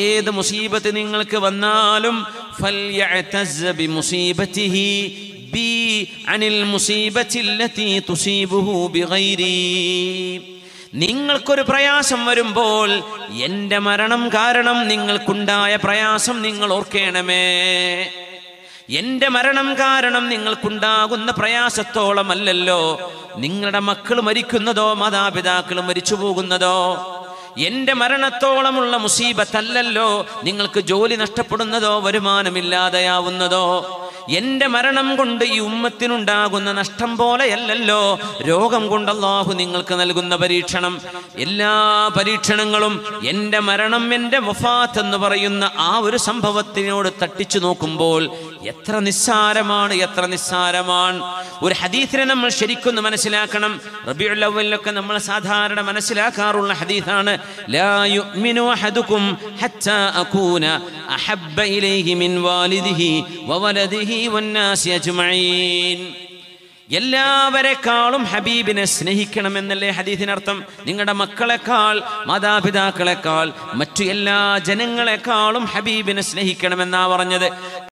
ഏത് മുസീബത്ത് നിങ്ങൾക്ക് വന്നാലും നിങ്ങൾക്കൊരു പ്രയാസം വരുമ്പോൾ എൻ്റെ മരണം കാരണം നിങ്ങൾക്കുണ്ടായ പ്രയാസം നിങ്ങൾ ഓർക്കണമേ എൻ്റെ മരണം കാരണം നിങ്ങൾക്കുണ്ടാകുന്ന പ്രയാസത്തോളമല്ലല്ലോ നിങ്ങളുടെ മക്കൾ മരിക്കുന്നതോ മാതാപിതാക്കൾ മരിച്ചു പോകുന്നതോ എൻ്റെ മരണത്തോളമുള്ള മുസീബത്തല്ലല്ലോ നിങ്ങൾക്ക് ജോലി നഷ്ടപ്പെടുന്നതോ വരുമാനമില്ലാതെയാവുന്നതോ എന്റെ മരണം കൊണ്ട് ഈ ഉമ്മത്തിനുണ്ടാകുന്ന നഷ്ടം പോലെയല്ലല്ലോ രോഗം കൊണ്ട് അള്ളാഹു നിങ്ങൾക്ക് നൽകുന്ന പരീക്ഷണം എല്ലാ പരീക്ഷണങ്ങളും എന്റെ മരണം എന്റെ വഫാത്ത് എന്ന് പറയുന്ന ആ ഒരു സംഭവത്തിനോട് തട്ടിച്ചു നോക്കുമ്പോൾ എത്ര നിസ്സാരമാണ് എത്ര നിസ്സാരമാണ് ഒരു ഹദീസിനെ നമ്മൾ ശരിക്കൊന്ന് മനസ്സിലാക്കണം റബിയുള്ളവലൊക്കെ നമ്മൾ സാധാരണ മനസ്സിലാക്കാറുള്ള ഹദീസാണ് ലാ ഹച്ച ഹത്താ അകൂന അഹബ്ബ ഇലൈഹി മിൻ വാലിദിഹി വവലദിഹി എല്ലാവരെക്കാളും ഹബീബിനെ സ്നേഹിക്കണം എന്നല്ലേ നിങ്ങളുടെ മക്കളെക്കാൾ മാതാപിതാക്കളെക്കാൾ മറ്റു എല്ലാ ജനങ്ങളെക്കാളും ഹബീബിനെ സ്നേഹിക്കണമെന്നാ പറഞ്ഞത്